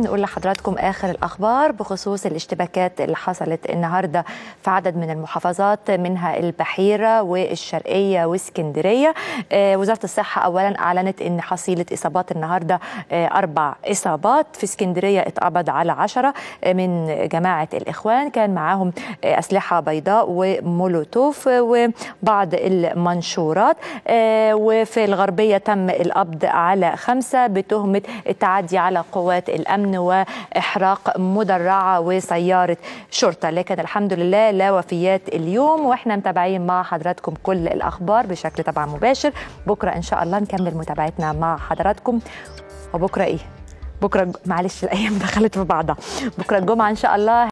نقول لحضراتكم آخر الأخبار بخصوص الاشتباكات اللي حصلت النهاردة في عدد من المحافظات منها البحيرة والشرقية واسكندرية آه، وزارة الصحة أولا أعلنت أن حصيلة إصابات النهاردة آه، أربع إصابات في اسكندرية اتقبض على عشرة آه، من جماعة الإخوان كان معاهم أسلحة بيضاء ومولوتوف وبعض المنشورات وفي الغربية تم القبض على خمسة بتهمة التعدي على قوات الأمن أمن وإحراق مدرعة وسيارة شرطة لكن الحمد لله لا وفيات اليوم وإحنا متابعين مع حضراتكم كل الأخبار بشكل طبعا مباشر بكرة إن شاء الله نكمل متابعتنا مع حضراتكم وبكرة إيه؟ بكرة معلش الأيام دخلت في بعضها بكرة الجمعة إن شاء الله